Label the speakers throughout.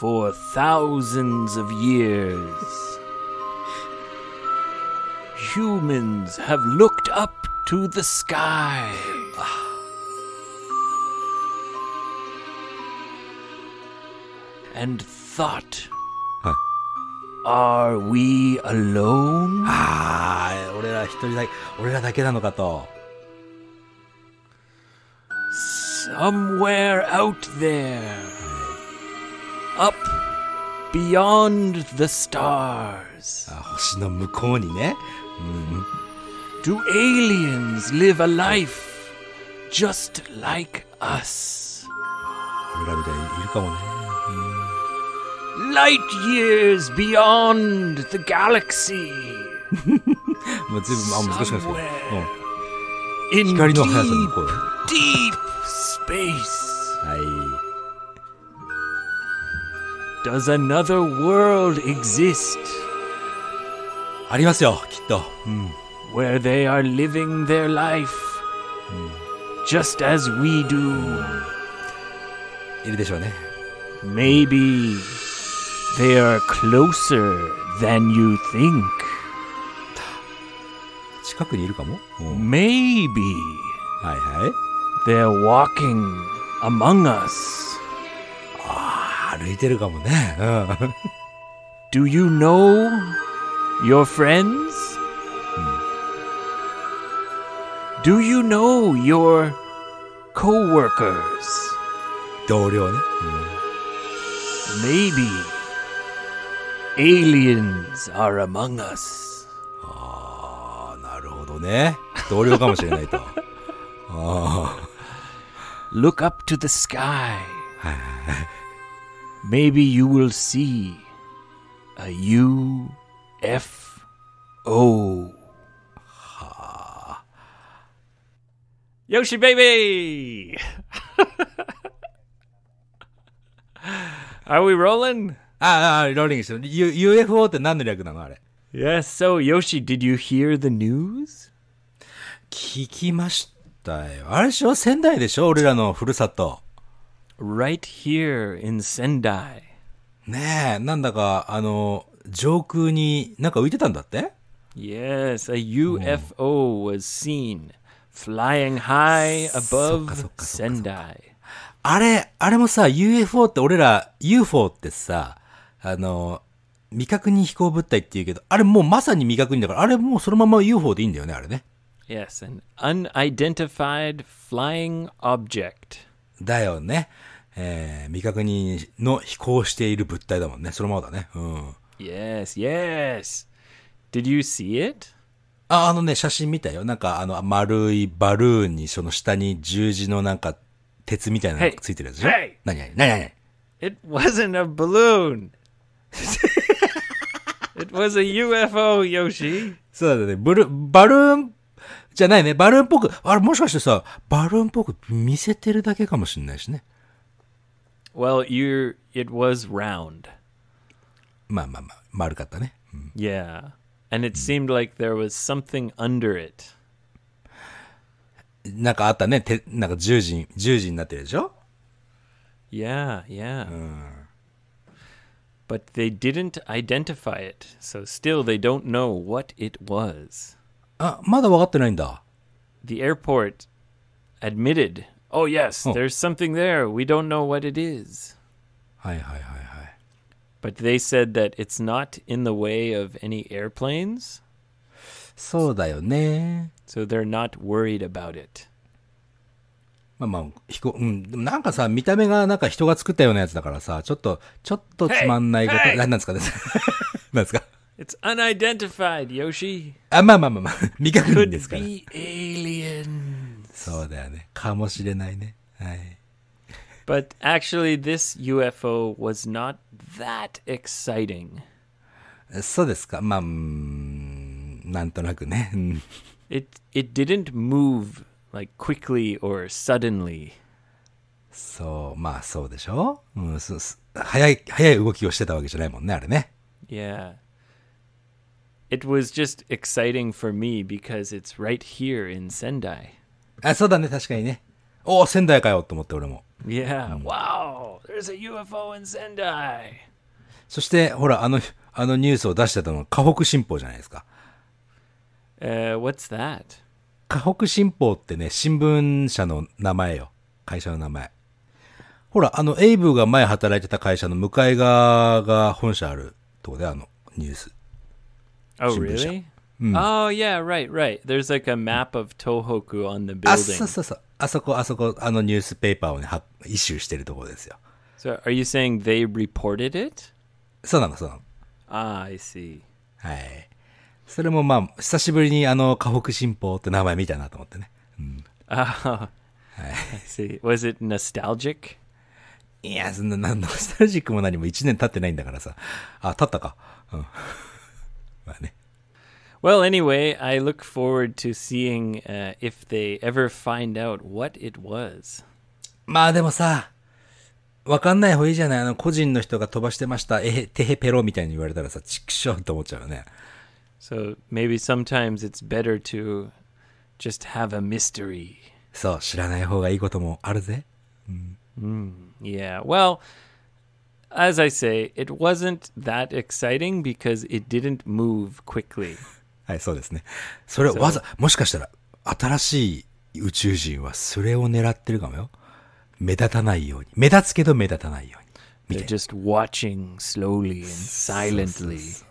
Speaker 1: for thousands of years. Humans have looked up to the sky. And thought,
Speaker 2: huh. are we alone? ああ、俺ら一人だけ、俺らだけなのかと。Somewhere ah, out there up
Speaker 1: beyond the stars. Ah, Do aliens live a life just like
Speaker 2: us?
Speaker 1: Light years beyond the galaxy.
Speaker 2: もう随分、あ、難しいですけど。In 光の速さの向こう deep space.
Speaker 1: Does another world exist? ありますよ、きっと。うん。Where they are living their life. just as we do.
Speaker 2: いるでしょうね。Maybe
Speaker 1: they are closer than you think.
Speaker 2: 近くにいるかも。Maybe. はいはい。They're walking among us. 歩いてるかも
Speaker 1: ね。うん。Do you know your friends? Hmm. Do you know your coworkers? 同僚ね。うん、Maybe
Speaker 2: hmm. aliens are among us.
Speaker 1: look up to the sky maybe you will see a UFO. ha! Yoshi baby.
Speaker 2: Are we rolling? ああ、ローリングして UFO Yes. so Yoshi, did you hear the news? 聞きましたよ。あれでしょ仙台でしょ俺らのふるさと。right here in Sendai ねえなんだかあの上空になんか浮いてたんだって Yes, a UFO was seen flying high above Sendai あれ、あれもさ、UFO って俺ら、UFO ってさ、あの、未確認飛行物体って言うけど、あれもうまさに未確認だから、あれもうそのまま UFO でいいんだよね、あれね。Yes,
Speaker 1: an unidentified flying
Speaker 2: object だよね。えー、未確認の飛行している物体だもんね。そのままだね。うん。Yes, yes. Did you see it? あ、あのね、写真見たよ。なんか、あの、丸いバルーンに、その下に十字のなんか、鉄みたいなのがついてるやつはい。何何何何
Speaker 1: ?It wasn't a balloon! It was a UFO, Yoshi!
Speaker 2: そうだね。ブル、バルーンじゃないね。バルーンっぽく、あれもしかしてさ、バルーンっぽく見せてるだけかもしれないしね。
Speaker 1: Well, you it was round. Hmm. yeah. And it hmm. seemed like there was something under it.
Speaker 2: Yeah,
Speaker 1: yeah. Hmm. But they didn't identify it. So still they don't know what it was. Ah, was. あ、まだ分かってないんだ。The airport admitted Oh yes, oh. there's something there. We don't know what it is. Hi hi hi hi. But they said that it's not in the way of any airplanes.
Speaker 2: So they're not worried about it. まあまあ、飛行、うん。でもなんかさ、見た目がなんか人が作ったようなやつだからさ、ちょっと、ちょっとつまんないこと、hey! It's
Speaker 1: unidentified, Yoshi.
Speaker 2: あ、まあまあまあまあ、未確認ですから。Could
Speaker 1: be alien.
Speaker 2: そうだよね。かもしれないね。
Speaker 1: はい。But actually, this UFO was not that exciting. そうですか。まあ、なんとなくね。it, it didn't move like quickly or suddenly. そう、まあそうでしょ、う
Speaker 2: ん、早い、早い動きをしてたわけじゃないもんね、あれね。
Speaker 1: Yeah. It was just exciting for me because it's right here in Sendai.
Speaker 2: あ、そうだね、確かにね。おお、仙台かよと思って俺も。Yeah,、wow, there's a UFO in Sendai. そして、ほら、あの、あのニュースを出してたのは、河北新報じゃないですか。
Speaker 1: え、uh, what's that?
Speaker 2: 河北新報ってね、新聞社の名前よ。会社の名前。ほら、あの、エイブが前働いてた会社の向かい側が本社あるとこで、あの、ニュース。Oh, really? うん、
Speaker 1: Oh, yeah, right, right. There's like a map of Tohoku on the building. あ、そうそ
Speaker 2: うそう。あそこ、あそこ、あのニュースペーパーをね、一周してるところですよ。
Speaker 1: So, are you saying they reported it? そうなの、そうなの。Ah, I see.
Speaker 2: はい。それもまあ、久しぶりにあの、河北新報って名前見たなと思ってね。うん。ああ。はい。I s Was it nostalgic? いや、そんな、なんの、ノスタルジックも何も1年経ってないんだからさ。あ、経ったか。うん。まあね。Well,
Speaker 1: anyway, I look forward to seeing uh, if they ever find out what it was.
Speaker 2: まあでもさ、わかんない方がいいじゃないあの、個人の人が飛ばしてました。えへ、てへペロみたいに言われたらさ、ちくしょうと思っちゃうね。So maybe
Speaker 1: sometimes it's better to just have a mystery. そう、知らない方がいいこ
Speaker 2: ともあるぜ。うん。
Speaker 1: Mm, yeah, well... as I say, it wasn't that exciting because it didn't move quickly.
Speaker 2: はい、そうですね。それをわざ、もしかしたら、新しい宇宙人はそれを狙ってるかもよ。目立たないように。目立つけど目立たないように。みたいな。just watching slowly and silently.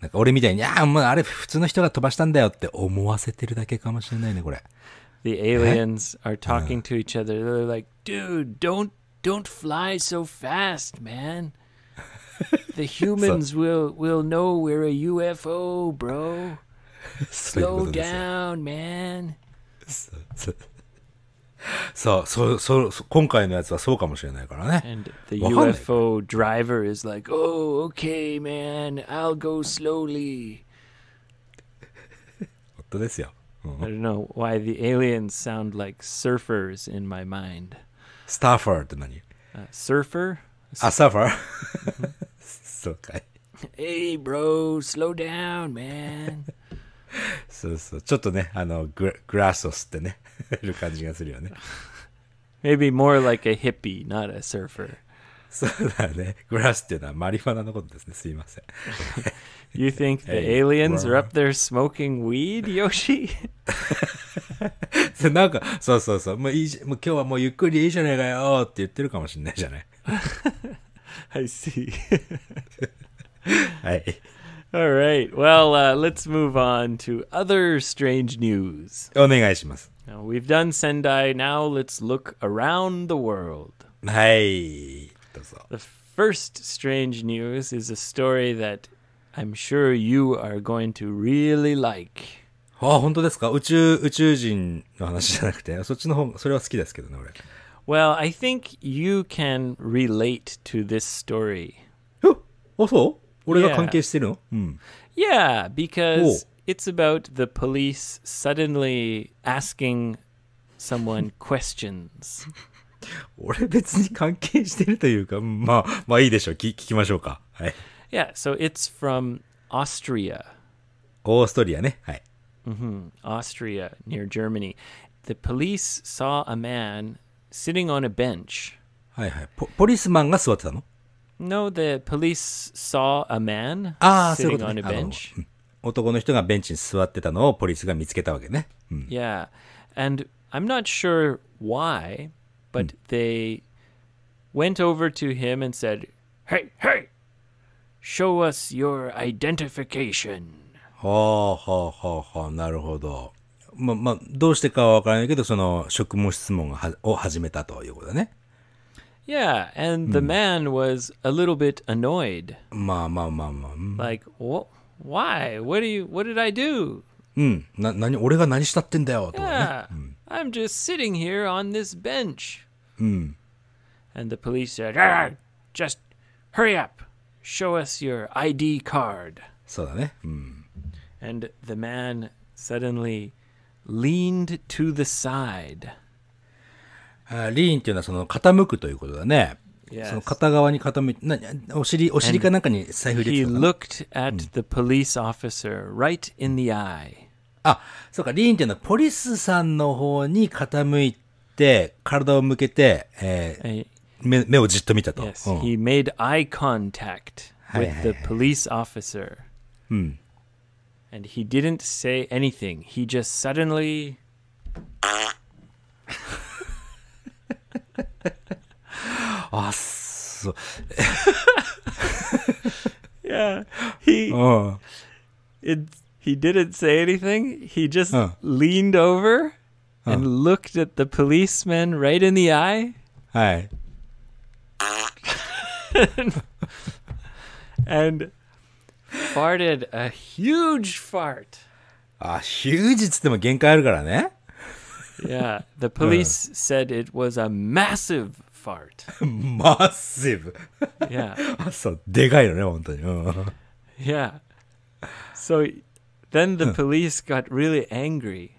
Speaker 2: なんか俺みたいに、ああ、もうあれ普通の人が飛ばしたんだよって思わせてるだけかもしれないね、これ。The aliens are
Speaker 1: talking to each other. They're like, dude, don't, don't fly so fast, man. the humans so, will will know we're a UFO, bro.
Speaker 2: Slow
Speaker 1: down, man.
Speaker 2: So, so, so, so, so, さあ、そ、そ、今回のやつはそうかもしれないからね。And the UFO driver is like,
Speaker 1: oh, okay, man, I'll go slowly.
Speaker 2: 本当ですよ。
Speaker 1: I don't know why the aliens sound like surfers in my mind. Staffer って何、uh, ?Surfer? あ、サーフ
Speaker 2: ァー ah, そうかい。
Speaker 1: Hey, bro, slow down, man.
Speaker 2: そうそう。ちょっとね、あの、グラスを吸ってね、る感じがするよね。
Speaker 1: Maybe more like a hippie, not a surfer. そうだね。グラス
Speaker 2: っていうのはマリファナのことですね。すいません。you think the aliens are up there smoking weed, Yoshi? なんか、そうそうそう。もういいもう今日はもうゆっくりいいじゃねえかよって言ってるかもしれないじゃない。I see. Hi. All right. Well, uh, let's move on
Speaker 1: to other strange news.
Speaker 2: お願いします。
Speaker 1: Now, we've done Sendai. Now let's look around the world. はい。どうぞ。The first strange news is a story that I'm sure you are going to really
Speaker 2: like. あ、本当ですか宇宙、宇宙人の話じゃなくて、そっちの方、それは好きですけどね、俺。
Speaker 1: Well, I think you can relate to this story.
Speaker 2: Oh, Yeah. Hmm.
Speaker 1: yeah, because oh. it's about the police suddenly asking someone questions. Hmm, yeah, so it's from Austria.
Speaker 2: オーストリアね。はい。Mm
Speaker 1: -hmm. Austria, near Germany. The police saw a man sitting on a bench.
Speaker 2: はいはい。ポ,ポリスマンが座ってたの
Speaker 1: No, the police saw a man ああ、そういう ah, sitting こと on a bench. うん
Speaker 2: 男の人がベンチに座ってたのをポリスが見つけたわけね。
Speaker 1: うん ah, hmm. hmm. Yeah. And I'm not sure why, but hmm. they went over to him and said, Hey, hey, show us your identification.
Speaker 2: はあはあはあはあ、なるほど。まあ、まあ、どうしてかはわからないけど、その職務質問を始めたということだね。
Speaker 1: Yeah, and the man was a little bit annoyed. まあまあまあまあ。Like, what? Why? What do you? What did I do?
Speaker 2: うん、な何俺が何したってんだよと
Speaker 1: かね。Yeah, I'm just sitting here on this bench. うん。And the police said, just hurry up, show us your ID card. そうだね。うん。And the
Speaker 2: man suddenly leaned to the side. リーンっていうのはその傾くということだね。その片側に傾いて、なお尻、お尻かなんかに財布入れてた He のかな looked at the police officer right in the eye. あ、そうか、リーンっていうのはポリスさんの方に傾いて、体を向けて、えー Eh, 目目をじっと見たと。Yes, うん he made eye
Speaker 1: contact with the police officer. うん and he didn't say anything. He just suddenly.
Speaker 2: awesome. yeah, he. Oh. It, he didn't
Speaker 1: say anything. He just oh. leaned over oh. and looked at the policeman right in the eye.
Speaker 2: Hi.
Speaker 1: and, and farted a huge fart.
Speaker 2: あ、huge ah, Yeah, the police
Speaker 1: said it was a massive fart. Massive. Yeah.
Speaker 2: そう、でかいのね、本当に。うん
Speaker 1: Yeah. So then the hmm. police got really angry.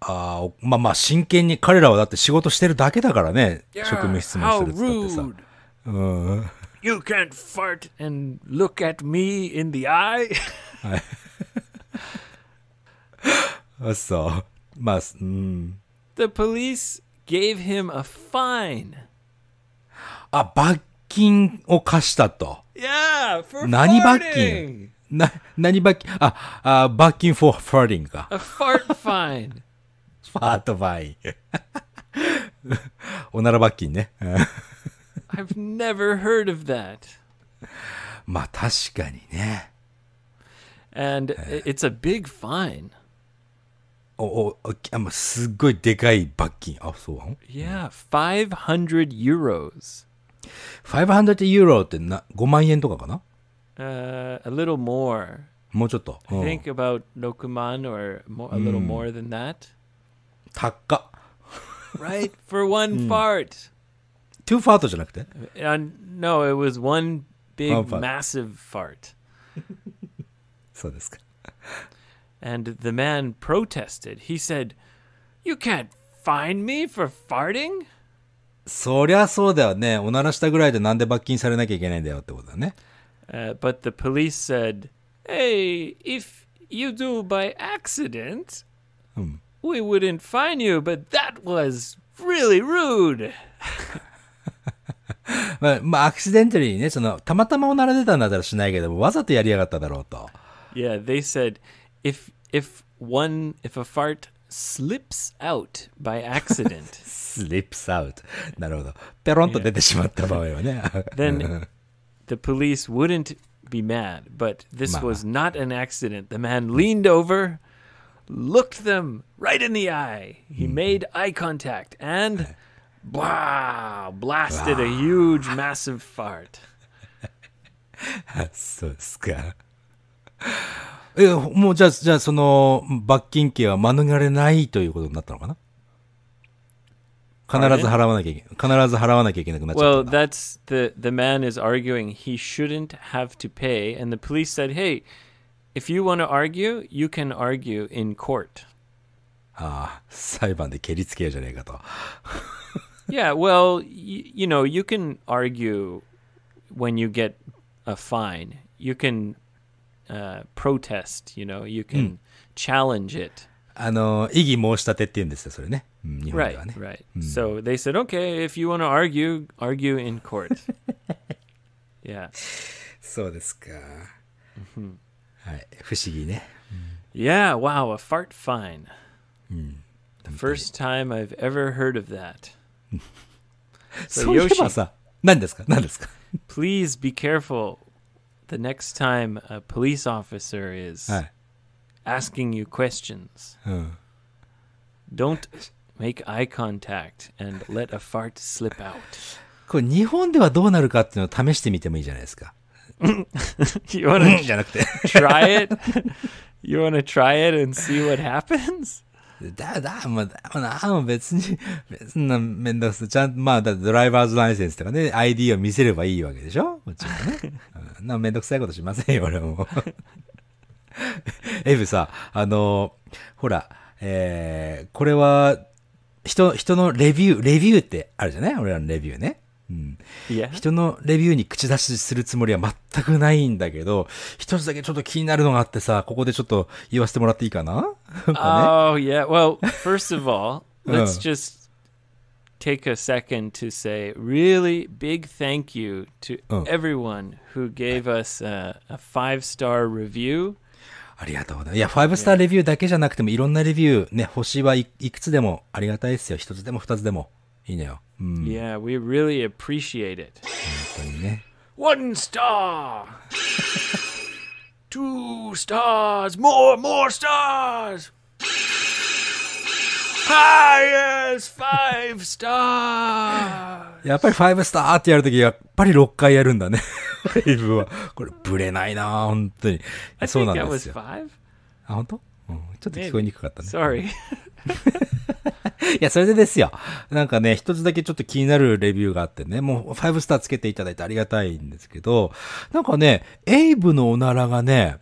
Speaker 2: あーまあまあ真剣に彼らはだって仕事してるだけだからね、職務質問 ah, How
Speaker 1: するっつったって
Speaker 2: さ。rude. Uh-huh.
Speaker 1: You can't fart and look at me in the eye.
Speaker 2: Must. Mm.
Speaker 1: The police gave him a fine.
Speaker 2: A Yeah, for farting. Ah, 何罰金な、何罰金あ、あ、罰金 ah, for farting A
Speaker 1: fart fine.
Speaker 2: fart fine. おなら罰金ね。
Speaker 1: I've never heard of that.
Speaker 2: まあ確かにね。
Speaker 1: And eh. it's a big
Speaker 2: fine. おおあまあ、すっごいでかい罰金。あ、そうなの oh, oh, Yeah, 500 euros. 500 euro ってな5万円とかかな
Speaker 1: Uh, a little more.
Speaker 2: もうちょっと。I
Speaker 1: think about 6万 or more, a little hmm. more than that. 高っ。Right? For one fart. Hmm. Two farts, two ファートじゃなくて uh, No, it was one big, ワンファート massive fart. そうですか。And the man protested. He said, You can't fine me for farting?
Speaker 2: そりゃそうだよね。おならしたぐらいでなんで罰金されなきゃいけないんだよってこと
Speaker 1: だね。Uh, but the police said, Hey, if you do by accident, うん。we hmm. wouldn't fine you, but that was really rude.
Speaker 2: まあ、まあ、アクシデントリーね、その、たまたまおなら出たんだったらしないけども、わざとやりやがっただろう
Speaker 1: と。Yeah, they said, if, if one, if a fart slips out by accident. slips out. なるほど。ペロンと出てしまっ
Speaker 2: た場合はね。Then,
Speaker 1: the police wouldn't be mad, but this was not an accident. The man leaned over, looked them right in the eye. He hmm. made eye contact and Blah, blasted a huge, massive fart.
Speaker 2: そうですか。いや、もうじゃあ、じゃあその、罰金刑は免れないということになったのかな必ず払わなきゃいけ必ず払わなきゃいけなくなっちゃ
Speaker 1: ったん Well, the the man is arguing he shouldn't have to pay, and the police said, "Hey, if you want to argue, you can argue in court."
Speaker 2: ああ、裁判で蹴りつけようじゃねえかと。Ah,
Speaker 1: yeah, well, y- you know, you can argue when you get a fine, you can uh, protest, you know, you can mm. challenge it.
Speaker 2: あの、異議申し立てって言うんですよ、それね。う
Speaker 1: ん、日本では Right, ね。right. So they said, okay, if you want to argue, argue in court. yeah. So Yeah. wow, a fart fine. Mm. The first time I've ever heard of that.
Speaker 2: so, そういえばさ、何ですか何ですか
Speaker 1: ?Please be careful the next time a police officer is asking you questions. うん。Don't make eye contact
Speaker 2: and let a fart slip out. これ日本ではどうなるかっていうのを試してみてもいいじゃないですか。you w a n n a じゃなくて。t r y it? you w a n n a try
Speaker 1: it and see what happens?
Speaker 2: だ、だ、まあ、だ、まあ、別に、別な、めんどくさい。ちゃんと、まあ、だドライバーズライセンスとかね、ID を見せればいいわけでしょもちろんね。うん、なめんどくさいことしませんよ、俺も。エブさ、あの、ほら、えー、これは、人、人のレビュー、レビューってあるじゃない俺らのレビューね。いや人のレビューに口出しするつもりは全くないんだけど、一つだけちょっと気になるのがあってさ、ここでちょっと言わせてもらっていいかな
Speaker 1: Oh, yeah. Well, first of all, let's just take a second to say really big thank you to everyone who gave us a, a five star review. ありがと
Speaker 2: うございます。いや、ファイブスターレビューだけじゃなくても、いろんなレビュー、ね、星はいいくつでもありがたいですよ。一つでも二つでも。いいのよ。
Speaker 1: うん、yeah, we really appreciate it. 本当にね。One star! Two stars! More, more stars! High as five stars!
Speaker 2: やっぱり five star ってやるとき、やっぱり6回やるんだね。ライブは。これ、ぶれないな本当に。そうなんですよ。あ、本当？うん、ちょっと聞こえにくかったね。Sorry. いや、それでですよ。なんかね、一つだけちょっと気になるレビューがあってね、もう5スターつけていただいてありがたいんですけど、なんかね、エイブのおならがね、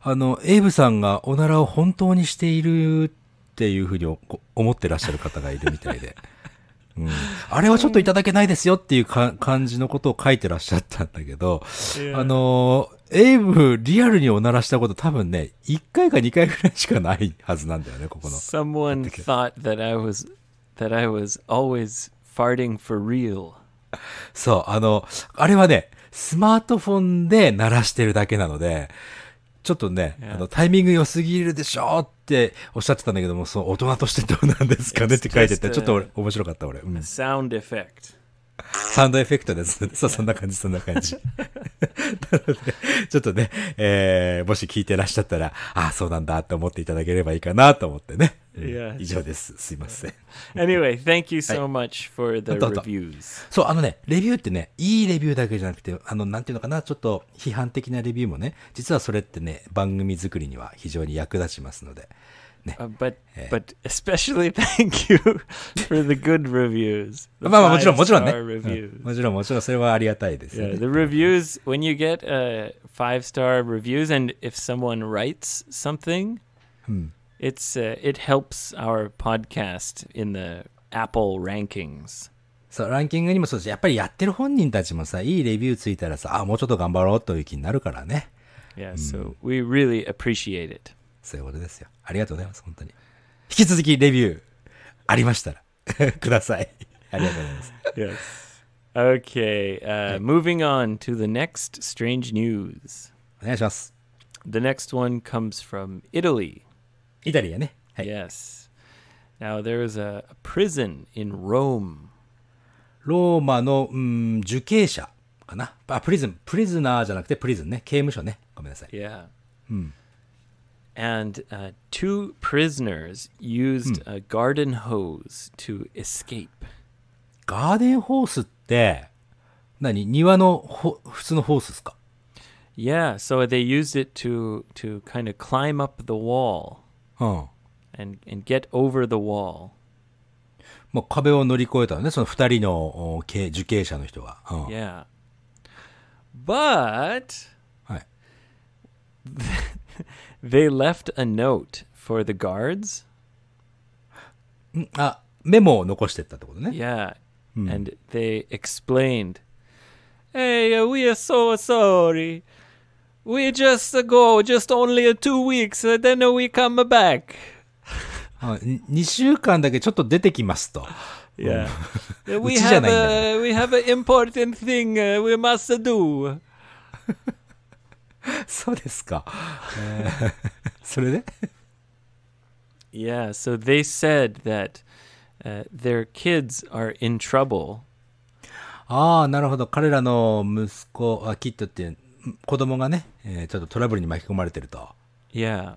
Speaker 2: あの、エイブさんがおならを本当にしているっていうふうに思ってらっしゃる方がいるみたいで。うん、あれはちょっといただけないですよっていう感じのことを書いてらっしゃったんだけど、あのーエイブ、リアルにおならしたこと多分ね、1回か2回ぐらいしかないはずなんだよね、ここの。Someone
Speaker 1: thought that I was, that I was
Speaker 2: always farting for real. そう、あの、あれはね、スマートフォンで鳴らしてるだけなので、ちょっとね、あのタイミング良すぎるでしょっておっしゃってたんだけども、その大人としてどうなんですかねって書いてて、ちょっと面白かった俺。うん、
Speaker 1: sound effect.
Speaker 2: サウンドエフェクトです。そう、そんな感じ、そんな感じ。なので、ちょっとね、えー、もし聞いてらっしゃったら、ああ、そうなんだと思っていただければいいかなと思ってね。y e 以上です。すいません。anyway, thank you so much for the reviews. そう、あのね、レビューってね、いいレビューだけじゃなくて、あの、なんていうのかな、ちょっと批判的なレビューもね、実はそれってね、番組作りには非常に役立ちますので。Uh, but but especially thank you for the good reviews. The まあまあもちろんもちろんね、うん。もちろんもちろんそれはありがたいですね。Yeah, the reviews
Speaker 1: when you get uh, five star reviews and if someone writes something, hmm. it's uh, it helps our podcast in the Apple
Speaker 2: rankings. そう、ランキングにもそうし、やっぱりやってる本人たちもさ、いいレビューついたらさ、あ、もうちょっと頑張ろうという気になるからね。Yeah, hmm. so we really appreciate it. そ
Speaker 1: ういうことですよ。ありがとうございます、
Speaker 2: 本当に。引き続きレビューありましたら ください。ありがとうございます。yes.
Speaker 1: Okay, uh, moving on to the next strange news. お願いします。The next one comes from Italy. イタリアね。はい、yes. Now there is a prison in
Speaker 2: Rome. ローマの、うん、受刑者かな。あ、プリズン。プリズナーじゃなくてプリズンね。刑務所ね。ごめんなさい。Yeah. うん。and
Speaker 1: uh, two prisoners used hmm. a garden hose to escape.
Speaker 2: Garden hose?
Speaker 1: Yeah, so they used it to, to kind of climb up the wall. wall、うん、and, and and get over the wall. Yeah. But... They left a note for the guards. んあ、メモを残してったってことね。Yeah. Ah, hmm. And they explained Hey, uh, we are so sorry. We just go just only two weeks, uh, then we
Speaker 2: come back. two 2週間たけちょっと出てきますと yeah we have a,
Speaker 1: we have an important thing uh, we must do.
Speaker 2: そうですか。それで
Speaker 1: Yeah, so they said that、uh, their kids
Speaker 2: are in trouble. ああ、なるほど。彼らの息子、あキッドっていう子供がね、えー、ちょっとトラブルに巻き込まれてると。
Speaker 1: Yeah.、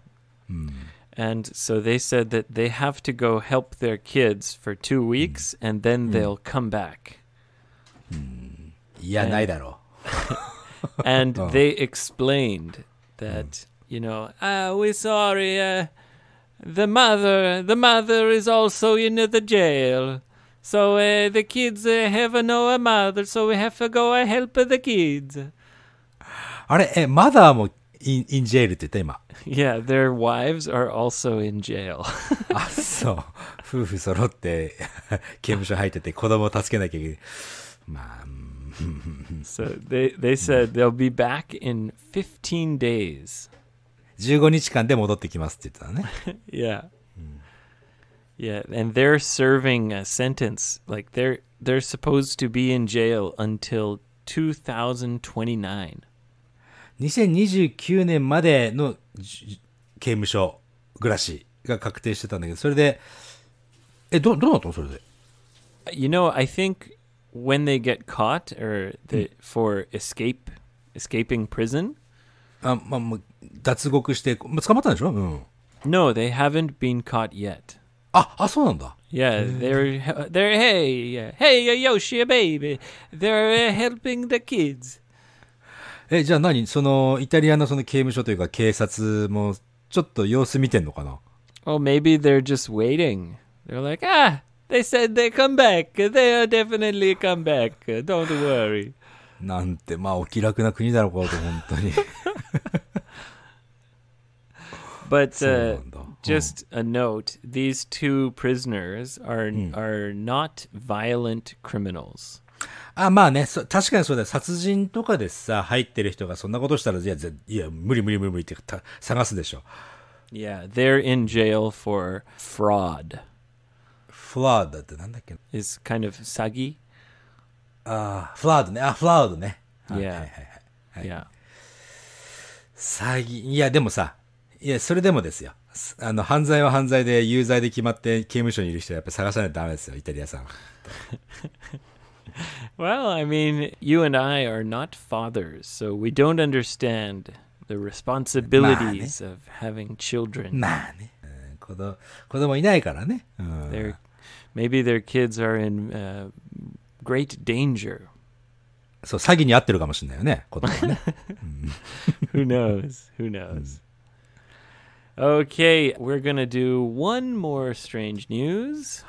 Speaker 1: うん And so they said that they have to go help their kids for two weeks and then they'll come back.
Speaker 2: うん。いや、ないだろ
Speaker 1: う。and oh. they explained that mm. you know, ah, we're sorry. Uh, the mother, the mother is also in the jail. So uh, the kids uh, have no mother, so we have to go and help the kids.
Speaker 2: Mo in, in jail
Speaker 1: Yeah, their wives
Speaker 2: are also in jail. あ、そう。夫婦揃って刑務所入ってて子供を助けなきゃいけない。まあ、so they, they said
Speaker 1: they'll be back in 15 days. 15日間で戻っ
Speaker 2: てきますって言ったね。
Speaker 1: yeah. Yeah, and they're serving a sentence like they're they're supposed to be in jail until 2029.
Speaker 2: 2029年までの刑務所暮らしが確定してたんだけど、それでえどどうなったのそれで
Speaker 1: ？You know, I think when they get caught or the, hmm. for escape escaping prison Um, um, あ、まあ、まあ、脱獄して、まあ、捕まったんでしょ、うん、No, they haven't been caught yet. Ah, ah, yeah, they hmm. they're, they're, hey, hey, Yoshi, a baby, they're uh, helping the kids.
Speaker 2: え、じゃあ何その、イタリアのその刑務所というか警察も、ちょっと様子見てんのかな eh, Oh, maybe they're just waiting. They're like, ah, They said they come
Speaker 1: back. They are definitely come back. Don't worry.
Speaker 2: なんて、まあ、お気楽な国だろうかと、本当に。
Speaker 1: But uh, just a note: these two prisoners are are not
Speaker 2: violent criminals. あまあね確かにそうだ殺人とかでさ入ってる人がそんなことしたらいやいや無理無理無理無理って探すでしょ Yeah, they're in jail for fraud. フラードってなんだっけ is kind of saggy. ああ、フラードね。あ、フラードね。いや。い Yeah. はいはい。はい Yeah. 詐欺、いや、でもさ、いや、それでもですよ。あの、犯罪は犯罪で有罪で決まって刑務所にいる人はやっぱ探さないとダメですよ、イタリアさんは。
Speaker 1: Well, I mean, you and I are not fathers, so we don't understand the responsibilities of having children. まあね。子供
Speaker 2: 子供いないからね。う
Speaker 1: ん、They're Maybe their kids are in、uh, great danger. そう、詐欺に合ってるかもしれな
Speaker 2: いよね、言葉ね。who knows?
Speaker 1: Who knows? Okay, we're gonna do one more strange news.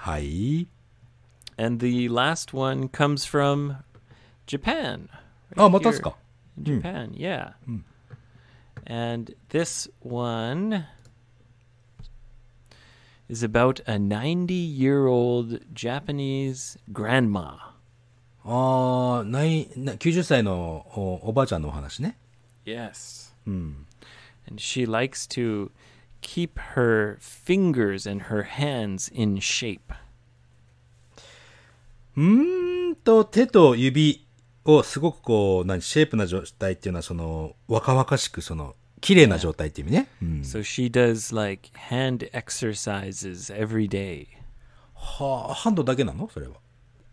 Speaker 1: And the last one comes from Japan. Right あ、またですか Japan, yeah. And this one is about a 90 year old Japanese
Speaker 2: grandma. ああ、ない、90歳のおばあちゃんの話ね。
Speaker 1: Yes.
Speaker 2: うん。And she likes to keep
Speaker 1: her fingers and her hands in shape.
Speaker 2: うんと、手と指をすごくこう、何、シェイプな状態っていうのは、その、若々しく、その、綺麗な状態っていう意味ね。
Speaker 1: うん、so she does like hand exercises every day.
Speaker 2: はあ、ハンドだけなのそれは。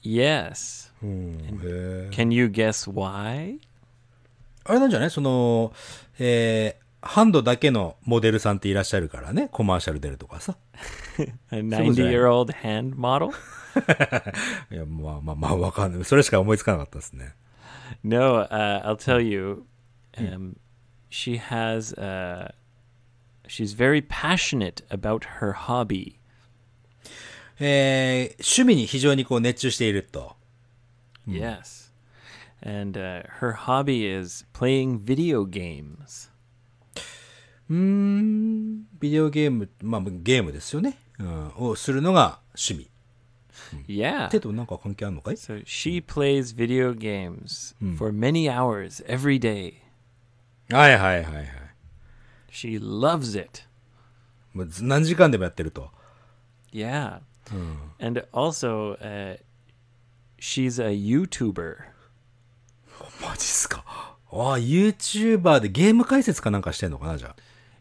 Speaker 2: Yes. Can you guess why? あれなんじゃないその、えー、ハンドだけのモデルさんっていらっしゃるからね、コマーシャル出るとかさ。90-year-old
Speaker 1: hand model?
Speaker 2: いや、まあまあまあ、わかんない。それしか思いつかなかったですね。
Speaker 1: No,、uh, I'll tell you.、Um, she has uh, she's very passionate about her hobby. えー、趣味に非常にこう熱中していると。Yes. And、uh, her hobby is
Speaker 2: playing video games. Video うーん、ビデオゲーム、まあゲームですよね。うん、をするのが趣味。Yeah. So
Speaker 1: she plays video games for many hours every
Speaker 2: day. はいはいはいはい。She loves it. もう何時間でもやってると。
Speaker 1: Yeah. And also, uh,
Speaker 2: she's a YouTuber. マジっすか。ああ、YouTuber でゲーム解説かなんかしてんのかな、じゃあ。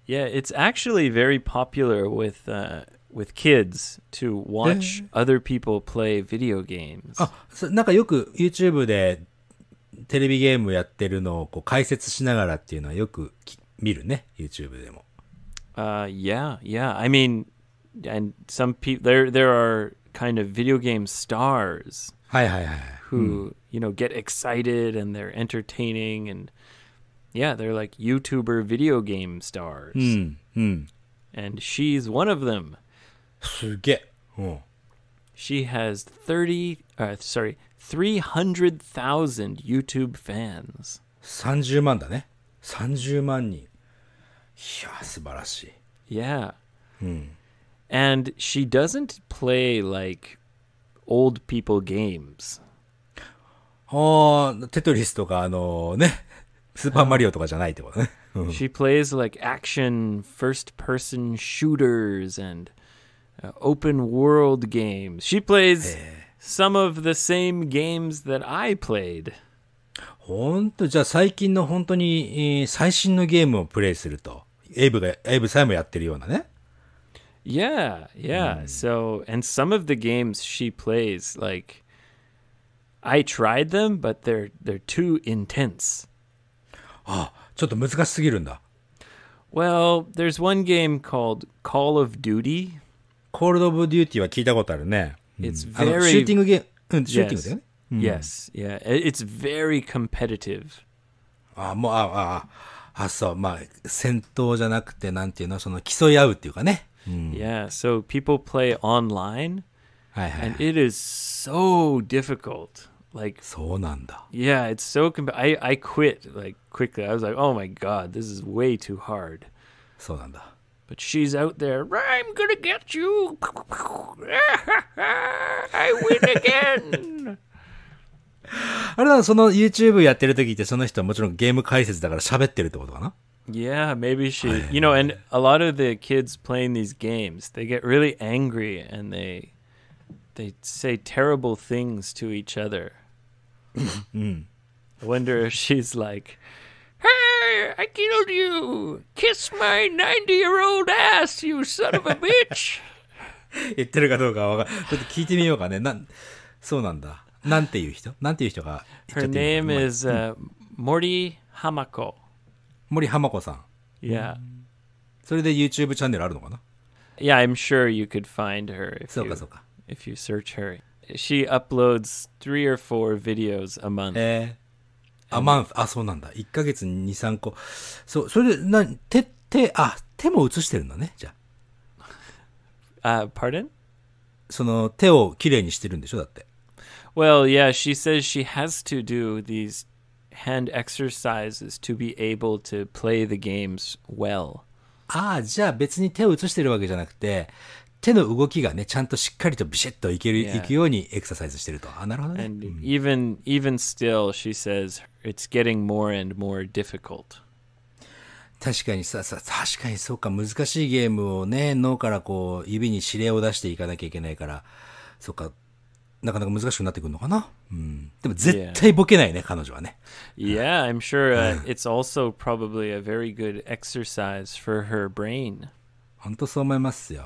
Speaker 1: Yeah, it's actually very popular with, uh, with kids to watch other people play video games.
Speaker 2: あ、なんかよく YouTube でテレビゲームやってるのをこう解説しながらっていうのはよく見るね、YouTube でも。あ h
Speaker 1: yeah, I mean, and some people there there are kind of video game stars はいはいはい。who you know get excited and they're entertaining and yeah, they're like YouTuber video game stars. うん、うん。and she's one of them. すげえ。うん。She has 30, uh, sorry, 300,000 YouTube fans.
Speaker 2: 30万だね。30万人。いや、素晴らしい。Yeah. Yeah.
Speaker 1: Hmm. And she doesn't play like old people games.
Speaker 2: Oh, she
Speaker 1: plays like action first person shooters and uh, open world games. She plays some of the
Speaker 2: same games that I played. ほんと、じゃあ最近の本当に、えー、最新のゲームをプレイすると。エイブが、エイブさえもやってるようなね。
Speaker 1: Yeah, yeah. Mm. So, and some of the games she plays, like, I tried them, but they're, they're too intense.
Speaker 2: あ、ちょっと難しすぎるんだ。
Speaker 1: Well, ah, there's one game called Call of Duty. コールド・オブ・デューティーは聞いたことあるね。It's very... シューティングゲ
Speaker 2: ーム、シューティングだよね。Yes, yeah. It's very competitive. あ、もう、あ、あ、あ、そう、まあ、戦闘じゃなくて、なんていうの、その競い合うっていうかね。うん、yeah, so people play online, and it is so
Speaker 1: difficult. Like, そうなんだ。Yeah, it's so c o m p i i I, I quit, like, quickly. I was like, oh my god, this is way too hard. そうなんだ。But she's out there, I'm gonna get you! I win again!
Speaker 2: あれだな、その YouTube やってる時ってその人はもちろんゲーム解説だから喋ってるってことかな
Speaker 1: Yeah, maybe she. You know, and a lot of the kids playing these games, they get really angry and they they say terrible things to each other.
Speaker 2: Hmm.
Speaker 1: I wonder if she's like, I killed you! Kiss my 90 year old ass, you
Speaker 2: son of a bitch! 言ってるかどうかはかちょっと聞いてみようかね。なんそうなんだ。なんていう人なんていう人が Her name is、uh, 森浜子。森浜子さん。Yeah. それで YouTube チャンネルあるのかな
Speaker 1: Yeah, I'm sure you could find her if そうかそうか。If you search her. She
Speaker 2: uploads three or four videos a month. えーあ、マンス、あ、そうなんだ。1ヶ月に2、3個。そう、それで、な、手、手、あ、手も映してるんだね、じゃあ。Uh, pardon? その、手をきれいにしてるんでしょ、だって。
Speaker 1: Well, yeah, she says she has to do these hand exercises
Speaker 2: to be able to play the games well. ああ、じゃあ別に手を映してるわけじゃなくて、手の動きがね、ちゃんとしっかりとビシッといける、いくようにエクササイズしてると。あ、なるほどね。
Speaker 1: And even, even still, she says, it's getting more and more
Speaker 2: difficult. 確かにさ、さ、確かにそうか、難しいゲームをね、脳からこう、指に指令を出していかなきゃいけないから、そうか、なかなか難しくなってくるのかな。うん。でも絶対ボケないね、彼女はね。
Speaker 1: Yeah, I'm sure、uh, it's also probably a very good exercise for her brain.
Speaker 2: 本当そう思いますよ。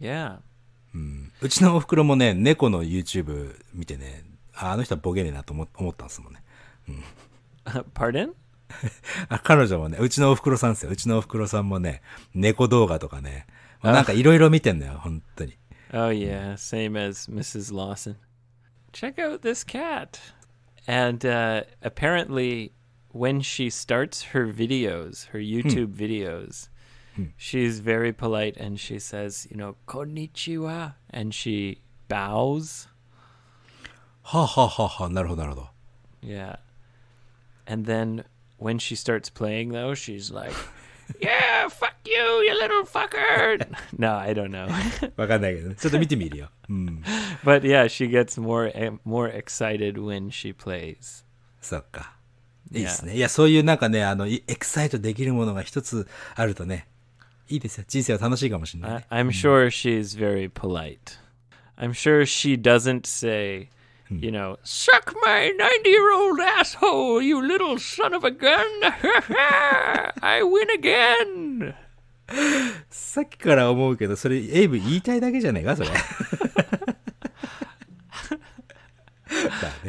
Speaker 2: Yeah. うん、うちのおふくろもね、猫の YouTube 見てね、ああの人はボケねえなと思思ったんですもんね。うん、Pardon? あ彼女もね、うちのおふくろさんですよ。うちのおふくろさんもね、猫動画とかね、まあ、なんかいろいろ見てんのよ、本当
Speaker 1: に。Oh yeah, same as Mrs. Lawson. Check out this cat. And uh, apparently, when she starts her videos, her YouTube videos, Hmm. She's very polite and she says, you know, konnichiwa, and she bows. Ha ha ha ha, naruhodo, Yeah. And then when she starts playing, though, she's like, yeah, fuck you, you little fucker. no, I don't know. Hmm. but yeah, she gets more
Speaker 2: eh, more excited when she plays. そっか。いいですね。Yeah. いや、そういうなんかね、あの、エクサイトできるものが一つあるとね、いいですよ。人生は楽しいかもしれない、ね。I, I'm
Speaker 1: sure she's very polite. I'm sure she doesn't say, hmm. you know, suck my 90 year old asshole, you little son of a gun. I win again. さっき
Speaker 2: から思うけど、それ、エイブ言いたいだけじゃねえか、それ。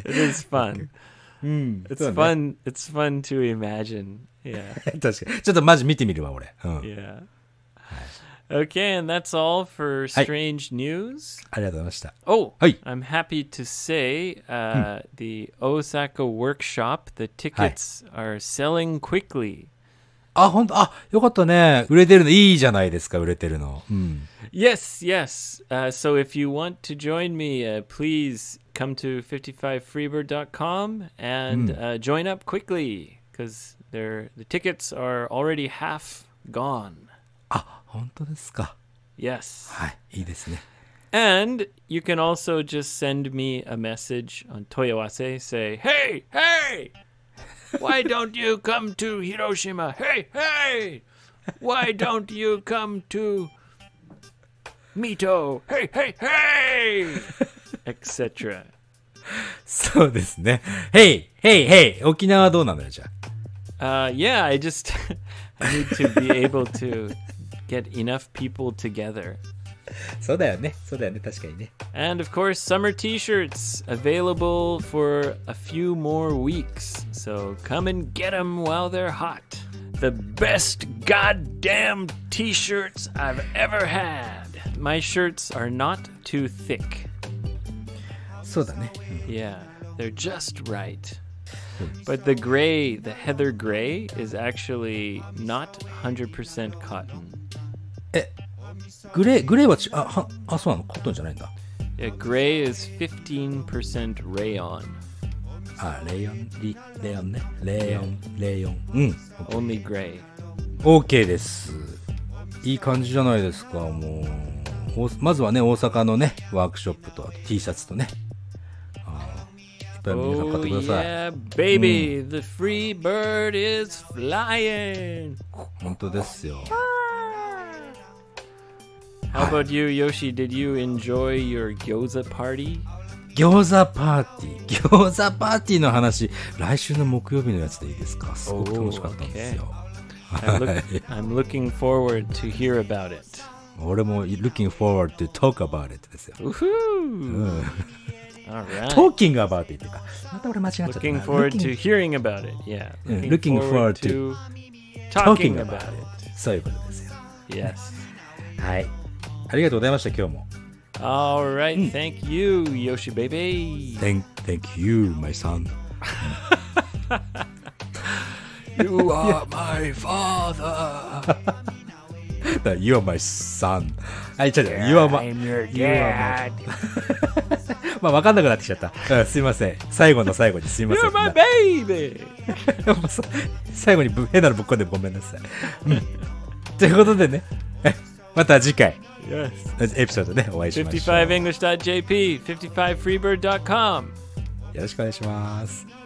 Speaker 2: It is fun. うん、it's、ね、fun. It's fun to
Speaker 1: imagine.
Speaker 2: Yeah. 確かに。ちょっとマジ見てみるわ、俺。うん。
Speaker 1: Yeah. Okay, and that's all for strange news.
Speaker 2: ありかとうこさいました oh i
Speaker 1: はい。I'm oh, happy to say uh, hmm. the Osaka workshop, the tickets are selling
Speaker 2: quickly. あ、ほんと、あ、よかったね。売れてるのいいじゃないですか、売れてるの。うん。
Speaker 1: Yes, yes. Uh, so if you want to join me, uh, please come to 55freebird.com and hmm. uh, join up quickly because the tickets are already half gone.
Speaker 2: あ、ah, 本当ですか
Speaker 1: Yes. And you can also just send me a message on Toyoase. Say, hey, hey, why don't you come to Hiroshima? Hey, hey, why don't you come to Mito? Hey, hey, hey, etc.
Speaker 2: そうですね Hey, hey, hey
Speaker 1: yeah, I just I need to be able to get enough people
Speaker 2: together.
Speaker 1: And of course, summer t shirts available for a few more weeks. So come and get them while they're hot. The best goddamn t shirts I've ever had. My shirts are not too thick. Yeah, they they're just right. But the gray, the heather gray, is actually not 100% cotton.
Speaker 2: え、グレー、グレーはち、あ、はあそうなのコットンじゃないんだ。
Speaker 1: Yeah, gray is 15%
Speaker 2: rayon. あ、レイヨン、リレイヨンね。レイヨン、レイヨン。うん。Only gray. OK です。いい感じじゃないですか、もう。まずはね、大阪のね、ワークショップと T シャツとね。ぱい皆さん買ってください。Oh, yeah, baby,
Speaker 1: the free bird is flying!
Speaker 2: 本当ですよ。
Speaker 1: How about you, Yoshi? Did you enjoy your gyoza party?
Speaker 2: 餃子パーティー、餃子パーティーの話、来週の木曜日のやつでいいですかすごく楽しかったん
Speaker 1: ですよ。I'm, look, I'm looking forward to hear about it.
Speaker 2: 俺も looking forward to talk about it ですよ。Woohoo! about it ってか。また俺間違っちゃった。Looking forward to hearing about it. Yeah. Looking forward to talking about it. そういうことですよ。Yes. はい。ありがとうございました、今日も。
Speaker 1: All right, thank you, Yoshi baby.
Speaker 2: Thank, thank you, my son. you are my father. you are my son. はい、ちょっと、You are my, you are my... まあ、わかんなくなってきちゃった。うん、すいません。最後の最後にすいません。You're my baby! 最後に変なのぶっこんでごめんなさい。ということでね、また次回。Yes. That's episode ね、お会いしましょう。
Speaker 1: 55english.jp、55freebird.com。
Speaker 2: よろしくお願いします。